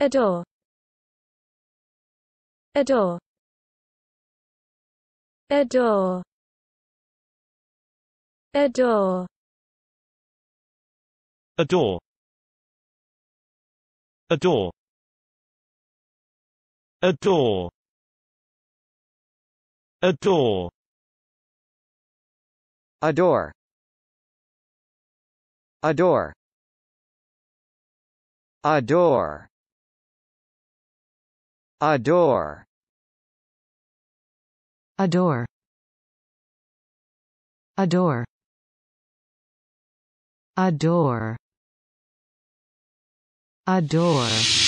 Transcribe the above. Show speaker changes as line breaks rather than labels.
adore adore adore adore adore adore adore adore adore adore adore Adore Adore Adore Adore Adore